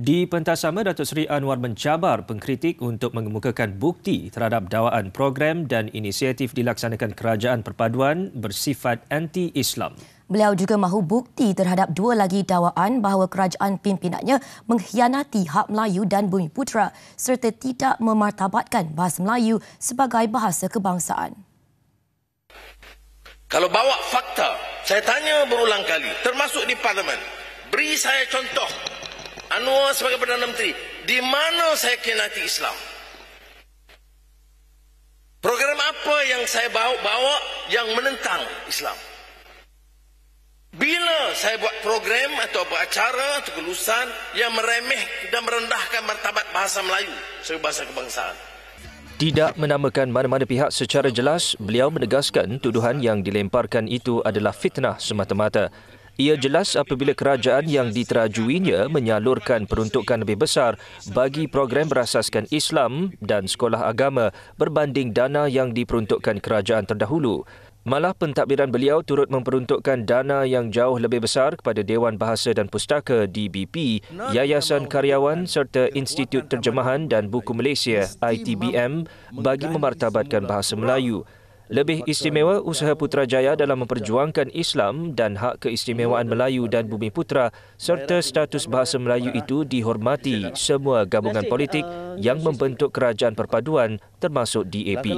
Di pentas sama, Datuk Seri Anwar mencabar pengkritik untuk mengemukakan bukti terhadap dawaan program dan inisiatif dilaksanakan kerajaan perpaduan bersifat anti-Islam. Beliau juga mahu bukti terhadap dua lagi dawaan bahawa kerajaan pimpinannya mengkhianati hak Melayu dan Bumi Putera serta tidak memartabatkan bahasa Melayu sebagai bahasa kebangsaan. Kalau bawa fakta, saya tanya berulang kali, termasuk di parlimen, beri saya contoh Anwar sebagai Perdana Menteri di mana saya kenati Islam program apa yang saya bawa, bawa yang menentang Islam bila saya buat program atau buat acara atau kelulusan yang meremeh dan merendahkan martabat bahasa Melayu sebagai bahasa kebangsaan tidak menamakan mana-mana pihak secara jelas, beliau menegaskan tuduhan yang dilemparkan itu adalah fitnah semata-mata. Ia jelas apabila kerajaan yang diterajuinya menyalurkan peruntukan lebih besar bagi program berasaskan Islam dan sekolah agama berbanding dana yang diperuntukkan kerajaan terdahulu. Malah pentadbiran beliau turut memperuntukkan dana yang jauh lebih besar kepada Dewan Bahasa dan Pustaka DBP, Yayasan Karyawan serta Institut Terjemahan dan Buku Malaysia ITBM bagi memartabatkan bahasa Melayu. Lebih istimewa usaha Putrajaya dalam memperjuangkan Islam dan hak keistimewaan Melayu dan Bumi Putra serta status bahasa Melayu itu dihormati semua gabungan politik yang membentuk kerajaan perpaduan termasuk DAP.